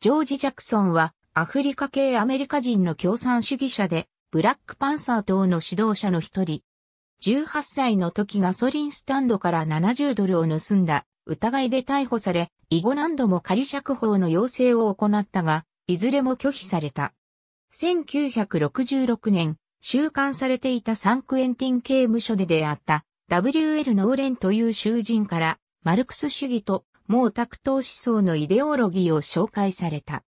ジョージ・ジャクソンはアフリカ系アメリカ人の共産主義者で、ブラックパンサー等の指導者の一人。18歳の時ガソリンスタンドから70ドルを盗んだ疑いで逮捕され、以後何度も仮釈放の要請を行ったが、いずれも拒否された。1966年、収監されていたサンクエンティン刑務所で出会った W.L. ノーレンという囚人から、マルクス主義と毛沢東思想のイデオロギーを紹介された。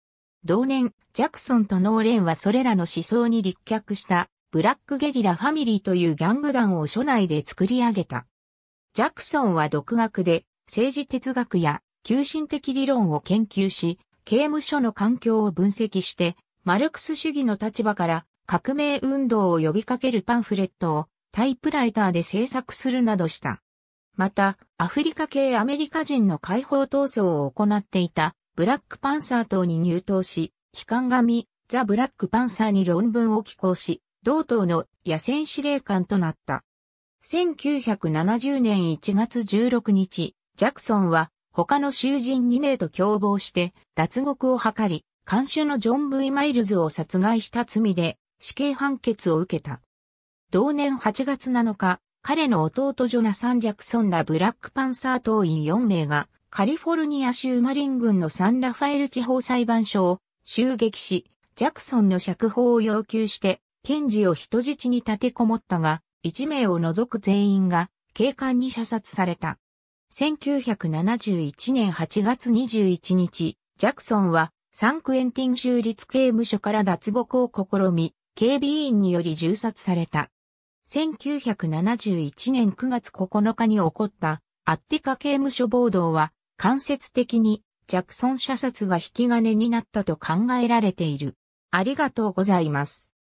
同年、ジャクソンとノーレンはそれらの思想に立脚したブラックゲリラファミリーというギャング団を署内で作り上げた。ジャクソンは独学で政治哲学や急進的理論を研究し、刑務所の環境を分析して、マルクス主義の立場から革命運動を呼びかけるパンフレットをタイプライターで制作するなどした。また、アフリカ系アメリカ人の解放闘争を行っていた、ブラックパンサー党に入党し、機関紙、ザ・ブラックパンサーに論文を寄稿し、同党の野戦司令官となった。1970年1月16日、ジャクソンは他の囚人2名と共謀して脱獄を図り、監守のジョン・ブイ・マイルズを殺害した罪で死刑判決を受けた。同年8月7日、彼の弟ジョナサン・ジャクソンらブラックパンサー党員4名が、カリフォルニア州マリン郡のサンラファエル地方裁判所を襲撃し、ジャクソンの釈放を要求して、検事を人質に立てこもったが、1名を除く全員が警官に射殺された。1971年8月21日、ジャクソンはサンクエンティン州立刑務所から脱獄を試み、警備員により銃殺された。1971年9月9日に起こったアッティカ刑務所暴動は間接的にジャクソン射殺が引き金になったと考えられている。ありがとうございます。